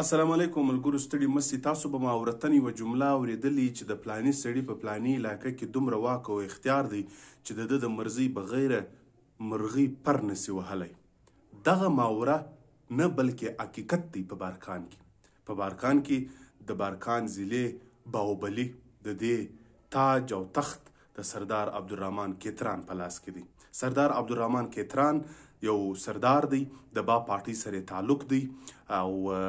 السلام علیکم ملګرو ستړي مسی تاسو به ما اورتن یو جمله اوریدلې چې د پلاني سړي په پلاني علاقې کې دومره واک او اختیار دی چې د د مرزي بغیر مرغي پر نسی وهلی دغه ماوره نه بلکې حقیقت دی په بارکان کې په بارکان کې د بارکان ضلع باوبلی د دې تاج او تخت د سردار عبدالرحمن کتران په لاس کې دی سردار عبدالرحمن کتران یو سردار دی د با پارټي سره تعلق دی او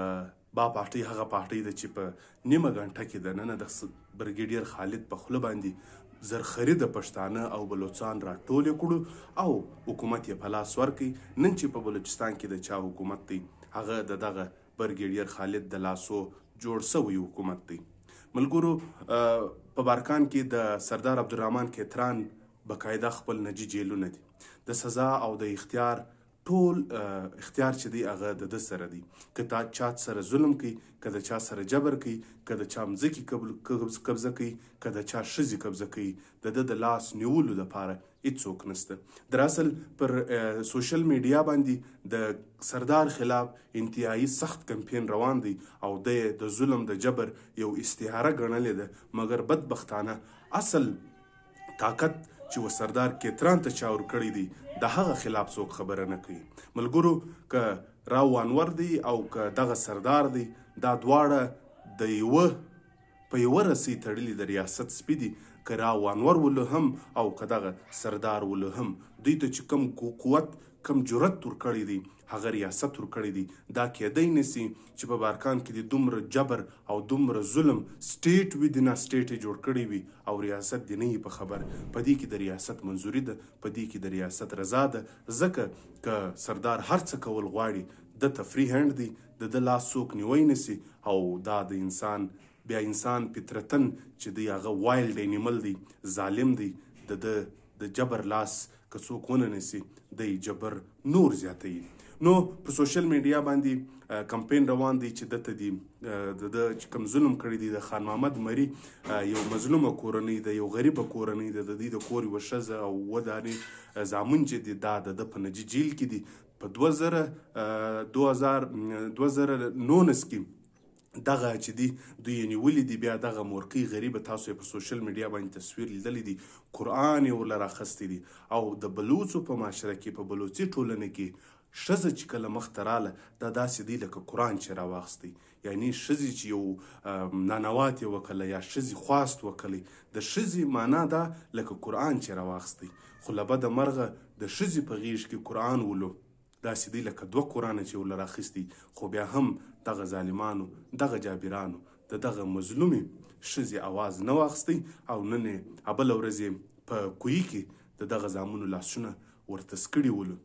با پارټۍ هغه پارټۍ ده چې په نیمه غنټه کې د نن د برګیډیر خالد په خوله باندې زرخري د پښتانه او بلوچستان راټول کړو او حکومت یې په لاس ورکړي نن چې په بلوچستان کې د چا حکومت دی هغه د دغه برګیډیر خالد د لاسو جوړ سوی حکومت دی ملګرو په بارکان کې د سردار عبدالرحمن کتران بقاعده خپل نجی جیلونه دي د سزا او د اختیار ټول اختیار چې دی هغه د د سره دی که تا چا سره ظلم کوي که د چا سره جبر کوي که د چا مځکې قبضه کوي که د چا ښځې قبضه کوي د ده د لاس نیولو دپاره هیڅوک نسته در اصل پر سوشل میډیا باندې د سردار خلاف انتهایی سخت کمپین روان دی او د د ظلم د جبر یو استعاره ګڼلې ده مګر بدبختانه اصل طاقت چې و سردار کتران ته چاور کړی دی د هغه خلاف څوک خبره نه کوي ملګرو ک راو انور دی او ک دغه سردار دی دا دواړه د یو په یو رسی تړلی د ریاست سپیدي که راوانور ولو هم او که دغه سردار ولو هم دوی ته چې کم قوت کم جرأت ورکړی دی هغه ریاست ورکړی دی دا کېدی نسی چې په بارکان کې د دومره جبر او دومره ظلم سټیټ وی دینا سټیټ جوړ کړی وي او ریاست دی نه په خبر په دې کې د ریاست منځوري ده په دې کې د ریاست رضا ده ځکه ک سردار هر څه کول غواړي د تفری هند دی د لاس څوک نیوي نسی او دا د انسان بیا انسان فطرتن چې دی هغه وایلډ انیمل دی ظالم دی د د جبر لاس که څوک ونه نیسي دی جبر نور زیاتوي نو په سوشل میډیا باندې کمپین روان دی چې دته دی د کم ظلم کړی دی د خان محمد مری یو مظلومه کورنۍ د یو غریب کورنۍ د دې د کور وشزه او ودانې زامن چې دی دا د پنجی جیل کې دی په 2000 2000 2019 کې دغه چې دی دوی نیولې دي بیا دغه مورکی غریب تاسو په سوشل میډیا باندې تصویر لیدلې دي قران یې ولر اخستې دي او د بلوڅو په معاشره کې په بلوڅي ټولنه کې شزه چې کله مخ ته رااله دا داسې دی لکه قرآن چې راواخستی یعنی ښځې چې یو نانوات یې وکړله یا ښځې خواست وکړلی د ښځې معنا دا لکه قرآن چې راواخستی خو له بده مرغه د ښځې په غیږ کې قرآن ولو داسې دی لکه دوه قرآنه چې ولر اخیستی خو بیا هم دغه ظالمانو دغه جابرانو د دغه مظلومې ښځې اواز نه واخیستی او نن یې بله ورځ په کوی کې د دغه زامنو لاسونه ورتسکړي ولو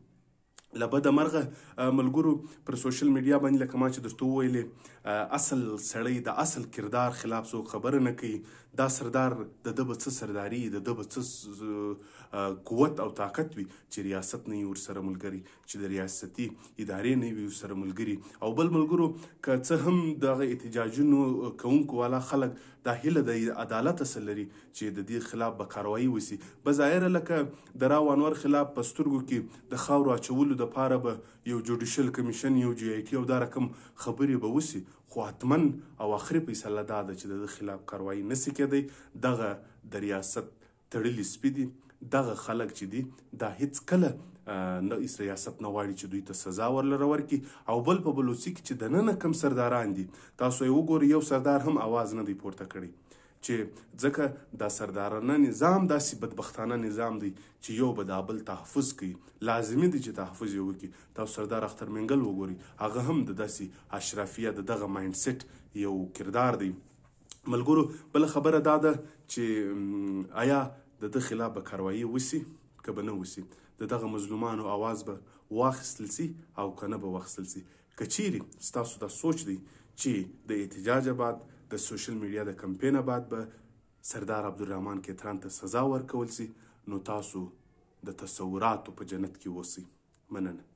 له بده مرغه ملګرو پر سوشل میډیا باندې لکه ما چې درته وویلې اصل سړی د اصل کردار خلاف څوک خبره نه کوي دا سردار د ده به څه سرداري د ده به څه قوت او طاقت وي چې ریاست نه وي ورسره ملګري چې د ریاستي ادارې نه وي ورسره ملګري او بل ملګرو که څه هم دغه احتجاجونو کوونکو والا خلک دا هیله د عدالت اصل لري چې د دې خلاف به کاروایی وسی بظاهره لکه د راو انور خلاف په سترګو کې د خاورو اچولو د پاره به یو جوډیشل کمیشن یو جی آی ټي او دا رقم خبرې به وسی خو حتمن او اخري فیصله دا ده چې د خلاف کاروایی نسی کېدی دغه د ریاست تړلې سپیدي دغه خلک چې دي دا هیڅ کله نه ایس ریاست نه واړي چې دوی ته سزا ورلره ورکي او بل په بلوڅي کې چې د نن کم سرداران دي تاسو یو ګوري یو سردار هم आवाज نه دی پورته کړی چې ځکه دا سردارانه نظام داسې بدبختانه نظام دی چې یو به د بل تحفظ کوي لازمی دی چې تحفظ یې وکړي تاسو سردار اختر منګل وګوري هغه هم د داسې اشرافیه د دغه مایندسیټ یو کردار دی ملګرو بل خبره دا ده چې آیا د د خلاف به کاروایی وسی که به نه وسی د دغه مظلومانو आवाज به واخیستل سي او کنه به واخیستل سي کچيري ستاسو د سوچ دی چې د احتجاج بعد د سوشل میډیا د کمپین بعد به سردار عبدالرحمن کتران ته سزا ورکول سي نو تاسو د تصوراتو په جنت کې اوسئ مننه